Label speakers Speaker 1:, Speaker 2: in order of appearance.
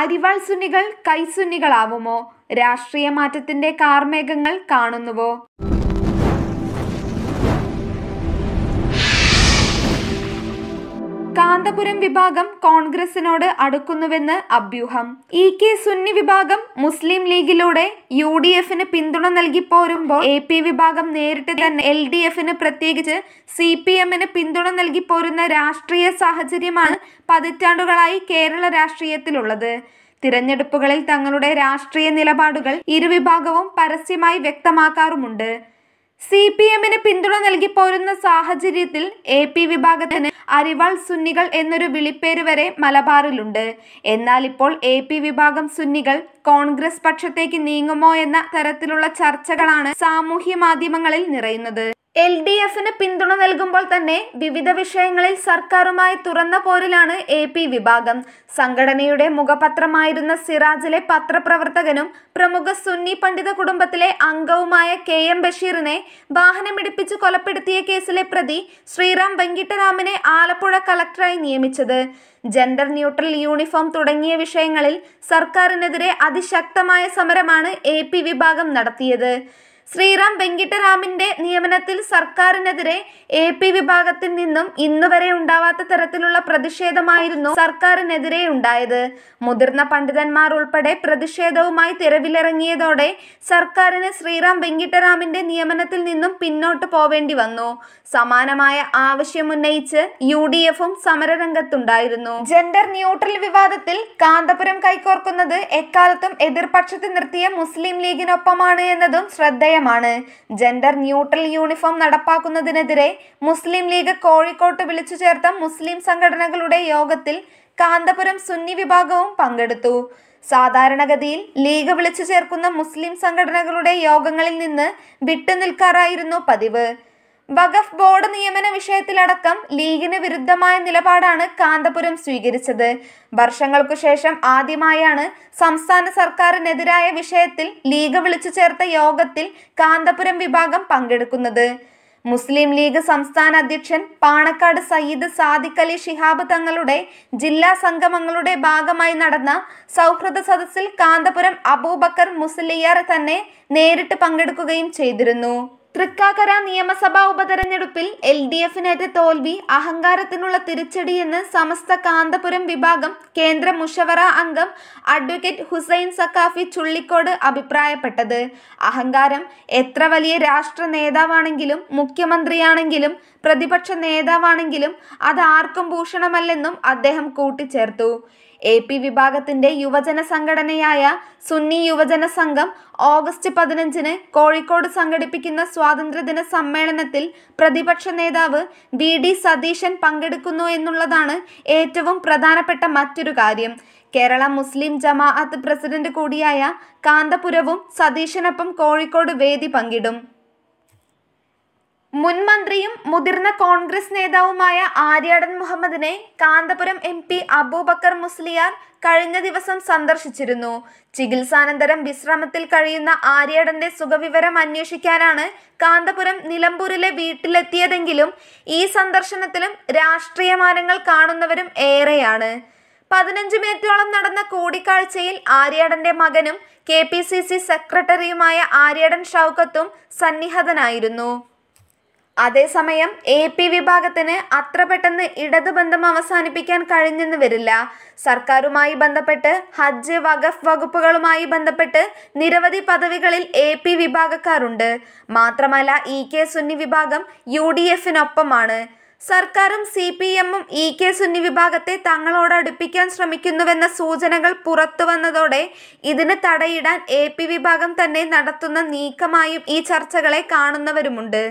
Speaker 1: അരിവാൾ സുന്നികൾ കൈസുന്നികളാവുമോ രാഷ്ട്രീയ മാറ്റത്തിന്റെ കാർമേഘങ്ങൾ കാണുന്നുവോ തിരുവനന്തപുരം വിഭാഗം കോൺഗ്രസിനോട് അടുക്കുന്നുവെന്ന് അഭ്യൂഹം ഇ കെ സുന്നി വിഭാഗം മുസ്ലിം ലീഗിലൂടെ യു ഡി എഫിന് പിന്തുണ നൽകി പോരുമ്പോൾ എ പി വിഭാഗം നേരിട്ട് തന്നെ എൽ ഡി എഫിന് പ്രത്യേകിച്ച് സി പി എമ്മിന് പിന്തുണ നൽകി പോരുന്ന രാഷ്ട്രീയ സാഹചര്യമാണ് പതിറ്റാണ്ടുകളായി കേരള രാഷ്ട്രീയത്തിലുള്ളത് തിരഞ്ഞെടുപ്പുകളിൽ തങ്ങളുടെ രാഷ്ട്രീയ നിലപാടുകൾ ഇരുവിഭാഗവും പരസ്യമായി വ്യക്തമാക്കാറുമുണ്ട് സി പി എമ്മിന് പിന്തുണ നൽകി പോരുന്ന സാഹചര്യത്തിൽ എ പി വിഭാഗത്തിന് അരിവാൾ സുന്നികൾ എന്നൊരു വിളിപ്പേര് വരെ മലബാറിലുണ്ട് എന്നാൽ ഇപ്പോൾ എ പി വിഭാഗം സുന്നികൾ കോൺഗ്രസ് പക്ഷത്തേക്ക് നീങ്ങുമോ എന്ന തരത്തിലുള്ള ചർച്ചകളാണ് സാമൂഹ്യ മാധ്യമങ്ങളിൽ നിറയുന്നത് എൽ ഡി എഫിന് പിന്തുണ നൽകുമ്പോൾ തന്നെ വിവിധ വിഷയങ്ങളിൽ സർക്കാരുമായി തുറന്ന പോരിലാണ് എ പി വിഭാഗം സംഘടനയുടെ മുഖപത്രമായിരുന്ന സിറാജിലെ പത്രപ്രവർത്തകനും പ്രമുഖ സുന്നി പണ്ഡിത കുടുംബത്തിലെ അംഗവുമായ കെ എം ബഷീറിനെ വാഹനമിടിപ്പിച്ച് കൊലപ്പെടുത്തിയ കേസിലെ പ്രതി ശ്രീറാം വെങ്കിട്ടരാമനെ ആലപ്പുഴ കളക്ടറായി നിയമിച്ചത് ജെൻഡർ ന്യൂട്രൽ യൂണിഫോം തുടങ്ങിയ വിഷയങ്ങളിൽ സർക്കാരിനെതിരെ അതിശക്തമായ സമരമാണ് എ വിഭാഗം നടത്തിയത് ശ്രീറാം വെങ്കിട്ടരാമിന്റെ നിയമനത്തിൽ സർക്കാരിനെതിരെ എ പി വിഭാഗത്തിൽ നിന്നും ഇന്നുവരെ ഉണ്ടാവാത്ത തരത്തിലുള്ള പ്രതിഷേധമായിരുന്നു സർക്കാരിനെതിരെ ഉണ്ടായത് മുതിർന്ന പണ്ഡിതന്മാർ ഉൾപ്പെടെ പ്രതിഷേധവുമായി തെരവിലിറങ്ങിയതോടെ സർക്കാരിന് ശ്രീറാം വെങ്കിട്ടരാമിന്റെ നിയമനത്തിൽ നിന്നും പിന്നോട്ട് പോവേണ്ടി വന്നു സമാനമായ ആവശ്യമുന്നയിച്ച് യു ഡി എഫും സമരരംഗത്തുണ്ടായിരുന്നു ജെൻഡർ ന്യൂട്രൽ വിവാദത്തിൽ കാന്തപുരം കൈകോർക്കുന്നത് എക്കാലത്തും എതിർപക്ഷത്ത് നിർത്തിയ മുസ്ലിം ലീഗിനൊപ്പമാണ് എന്നതും ശ്രദ്ധേയ വിഷയമാണ് ജെൻഡർ ന്യൂട്രൽ യൂണിഫോം നടപ്പാക്കുന്നതിനെതിരെ മുസ്ലിം ലീഗ് കോഴിക്കോട്ട് വിളിച്ചു ചേർത്ത മുസ്ലിം സംഘടനകളുടെ യോഗത്തിൽ കാന്തപുരം സുന്നി വിഭാഗവും പങ്കെടുത്തു സാധാരണഗതിയിൽ ലീഗ് വിളിച്ചു ചേർക്കുന്ന മുസ്ലിം സംഘടനകളുടെ യോഗങ്ങളിൽ നിന്ന് വിട്ടുനിൽക്കാറായിരുന്നു പതിവ് വഖഫ് ബോർഡ് നിയമന വിഷയത്തിലടക്കം ലീഗിന് വിരുദ്ധമായ നിലപാടാണ് കാന്തപുരം സ്വീകരിച്ചത് വർഷങ്ങൾക്കു ശേഷം ആദ്യമായാണ് സംസ്ഥാന സർക്കാരിനെതിരായ വിഷയത്തിൽ ലീഗ് വിളിച്ചു ചേർത്ത യോഗത്തിൽ കാന്തപുരം വിഭാഗം പങ്കെടുക്കുന്നത് മുസ്ലിം ലീഗ് സംസ്ഥാന അധ്യക്ഷൻ പാണക്കാട് സയ്യിദ് സാദിഖ് അലി ഷിഹാബ് തങ്ങളുടെ ജില്ലാ സംഗമങ്ങളുടെ ഭാഗമായി നടന്ന സൗഹൃദ സദസ്സിൽ കാന്തപുരം അബൂബക്കർ മുസ്ലിയാർ തന്നെ നേരിട്ട് പങ്കെടുക്കുകയും ചെയ്തിരുന്നു തൃക്കാക്കര നിയമസഭാ ഉപതെരഞ്ഞെടുപ്പിൽ എൽ ഡി എഫിനേറ്റ തോൽവി അഹങ്കാരത്തിനുള്ള തിരിച്ചടിയെന്ന് സമസ്ത കാന്തപുരം വിഭാഗം കേന്ദ്ര മുഷവറ അംഗം അഡ്വക്കേറ്റ് ഹുസൈൻ സക്കാഫി ചുള്ളിക്കോട് അഭിപ്രായപ്പെട്ടത് അഹങ്കാരം എത്ര വലിയ രാഷ്ട്ര നേതാവാണെങ്കിലും മുഖ്യമന്ത്രിയാണെങ്കിലും പ്രതിപക്ഷ നേതാവാണെങ്കിലും അത് ആർക്കും ഭൂഷണമല്ലെന്നും അദ്ദേഹം കൂട്ടിച്ചേർത്തു എ പി വിഭാഗത്തിന്റെ യുവജന സംഘടനയായ സുന്നി യുവജന സംഘം ഓഗസ്റ്റ് പതിനഞ്ചിന് കോഴിക്കോട് സംഘടിപ്പിക്കുന്ന സ്വാതന്ത്ര്യദിന സമ്മേളനത്തിൽ പ്രതിപക്ഷ നേതാവ് വി ഡി സതീശൻ പങ്കെടുക്കുന്നു എന്നുള്ളതാണ് ഏറ്റവും പ്രധാനപ്പെട്ട മറ്റൊരു കാര്യം കേരള മുസ്ലിം ജമാഅത്ത് പ്രസിഡന്റ് കൂടിയായ കാന്തപുരവും സതീശനൊപ്പം കോഴിക്കോട് വേദി പങ്കിടും മുൻ മന്ത്രിയും മുതിർന്ന കോൺഗ്രസ് നേതാവുമായ ആര്യാടൻ മുഹമ്മദിനെ കാന്തപുരം എം പി അബൂബക്കർ മുസ്ലിയാർ കഴിഞ്ഞ ദിവസം സന്ദർശിച്ചിരുന്നു ചികിത്സാനന്തരം വിശ്രമത്തിൽ കഴിയുന്ന ആര്യാടന്റെ സുഖവിവരം അന്വേഷിക്കാനാണ് കാന്തപുരം നിലമ്പൂരിലെ വീട്ടിലെത്തിയതെങ്കിലും ഈ സന്ദർശനത്തിലും രാഷ്ട്രീയമാനങ്ങൾ കാണുന്നവരും ഏറെയാണ് പതിനഞ്ച് മിനിറ്റോളം നടന്ന കൂടിക്കാഴ്ചയിൽ ആര്യാടന്റെ മകനും കെ പി സി സി സെക്രട്ടറിയുമായ ആര്യാടൻ ഷൗക്കത്തും സന്നിഹതനായിരുന്നു അതേസമയം എ പി വിഭാഗത്തിന് അത്ര പെട്ടെന്ന് ഇടതുബന്ധം അവസാനിപ്പിക്കാൻ കഴിഞ്ഞെന്ന് വരില്ല സർക്കാരുമായി ബന്ധപ്പെട്ട് ഹജ്ജ് വഖഫ് വകുപ്പുകളുമായി ബന്ധപ്പെട്ട് നിരവധി പദവികളിൽ എ പി വിഭാഗക്കാരുണ്ട് മാത്രമല്ല ഇ കെ സുന്നി വിഭാഗം യു ഡി എഫിനൊപ്പമാണ് സർക്കാരും സി പി എമ്മും ഇ കെ സുന്നി വിഭാഗത്തെ തങ്ങളോട് അടുപ്പിക്കാൻ ശ്രമിക്കുന്നുവെന്ന സൂചനകൾ പുറത്തു വന്നതോടെ ഇതിന് തടയിടാൻ എ പി വിഭാഗം തന്നെ നടത്തുന്ന നീക്കമായും ഈ ചർച്ചകളെ കാണുന്നവരുമുണ്ട്